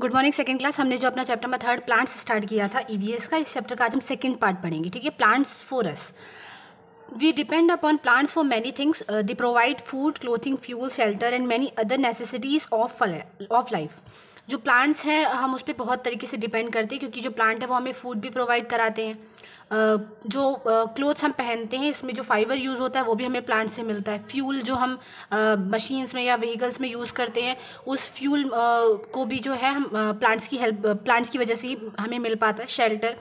good morning second class हमने जो अपना चैप्टर में थर्ड प्लांट्स स्टार्ट किया था ईवीएस e का इस चैप्टर का आज हम सेकंड पार्ट पढ़ेंगे ठीक है plants for us we depend upon plants for many things they provide food clothing fuel shelter and many other necessities of of life जो प्लांट्स हैं हम उस पर बहुत तरीके से डिपेंड करते हैं क्योंकि जो प्लांट है वो हमें फूड भी प्रोवाइड कराते हैं जो क्लोथ्स हम पहनते हैं इसमें जो फाइबर यूज़ होता है वो भी हमें प्लांट से मिलता है फ्यूल जो हम मशीन्स में या व्हीकल्स में यूज़ करते हैं उस फ्यूल को भी जो है हम प्लांट्स की हेल्प प्लांट्स की वजह से ही हमें मिल पाता है शेल्टर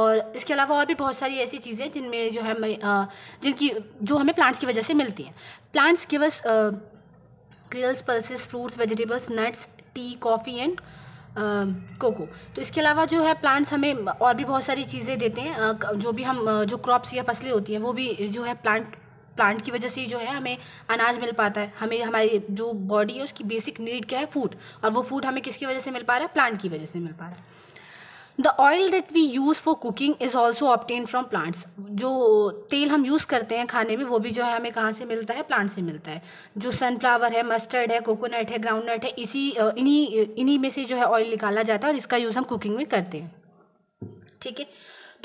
और इसके अलावा और भी बहुत सारी ऐसी चीज़ें जिनमें जो है जिनकी जो हमें प्लांट्स की वजह से मिलती हैं प्लांट्स के बस cereals pulses fruits vegetables nuts tea coffee and cocoa तो इसके अलावा जो है प्लांट्स हमें और भी बहुत सारी चीज़ें देते हैं जो भी हम जो क्रॉप्स या फसलें होती हैं वो भी जो है प्लांट प्लांट की वजह से ही जो है हमें अनाज मिल पाता है हमें हमारी जो बॉडी है उसकी बेसिक नीड क्या है फूड और वो फूड हमें किसकी वजह से मिल पा रहा है प्लांट की वजह से मिल पा रहा है the oil that we use for cooking is also obtained from plants जो तेल हम यूज़ करते हैं खाने में वो भी जो है हमें कहाँ से मिलता है प्लांट से मिलता है जो सनफ्लावर है मस्टर्ड है कोकोनट है ग्राउंडनट है इसी इन्हीं इन्हीं में से जो है ऑयल निकाला जाता है और इसका यूज़ हम कुकिंग में करते हैं ठीक है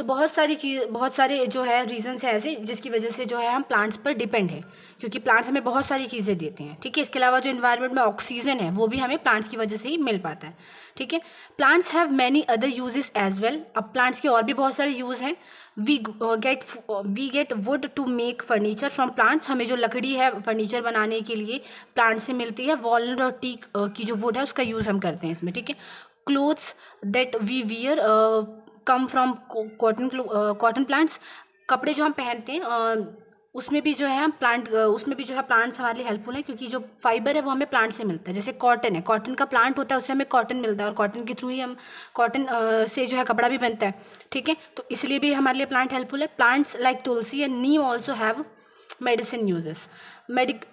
तो बहुत सारी चीज़ बहुत सारे जो है रीज़न्स हैं ऐसे जिसकी वजह से जो है हम प्लांट्स पर डिपेंड है क्योंकि प्लांट्स हमें बहुत सारी चीज़ें देते हैं ठीक है इसके अलावा जो इन्वायरमेंट में ऑक्सीजन है वो भी हमें प्लांट्स की वजह से ही मिल पाता है ठीक है plants have many other uses as well अब प्लांट्स के और भी बहुत सारे यूज़ हैं we get we get wood to make furniture from plants हमें जो लकड़ी है फर्नीचर बनाने के लिए प्लांट्स से मिलती है वॉलट और टीक uh, की जो वुड है उसका यूज़ हम करते हैं इसमें ठीक है clothes that we wear come from cotton cotton plants कपड़े जो हम पहनते हैं उसमें भी जो है प्लांट उसमें भी जो है प्लांट्स हमारे लिए हेल्पफुल हैं क्योंकि जो फाइबर है वो हमें प्लांट से मिलता है जैसे कॉटन है कॉटन का प्लांट होता है उससे हमें कॉटन मिलता है और कॉटन के थ्रू ही हम कॉटन से जो है कपड़ा भी बनता है ठीक है तो इसलिए भी हमारे लिए प्लांट हेल्पफुल है plants like tulsi and neem also have medicine uses medic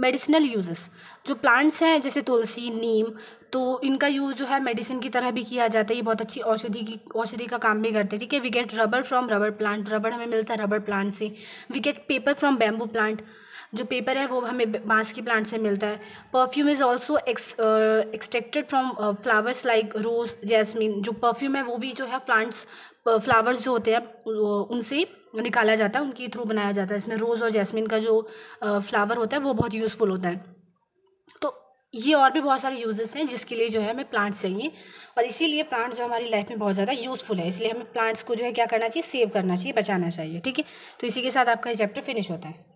medicinal uses जो प्लांट्स हैं जैसे तुलसी नीम तो इनका यूज़ जो है मेडिसिन की तरह भी किया जाता है ये बहुत अच्छी औषधि की औषधि का काम भी करते हैं ठीक है we get rubber from rubber plant rubber हमें मिलता है रबर प्लांट से we get paper from bamboo plant जो पेपर है वो हमें बांस की प्लांट से मिलता है perfume is also extracted from flowers like rose jasmine जो परफ्यूम है वो भी जो है प्लांट्स फ्लावर्स uh, जो होते हैं उनसे निकाला जाता है उनके थ्रू बनाया जाता है इसमें रोज़ और जैसमिन का जो फ्लावर uh, होता है वो बहुत यूज़फुल होता है ये और भी बहुत सारे यूजेस हैं जिसके लिए जो है हमें प्लांट्स चाहिए और इसीलिए प्लांट जो हमारी लाइफ में बहुत ज़्यादा यूज़फुल है इसलिए हमें प्लांट्स को जो है क्या करना चाहिए सेव करना चाहिए बचाना चाहिए ठीक है तो इसी के साथ आपका ये चैप्टर फिनिश होता है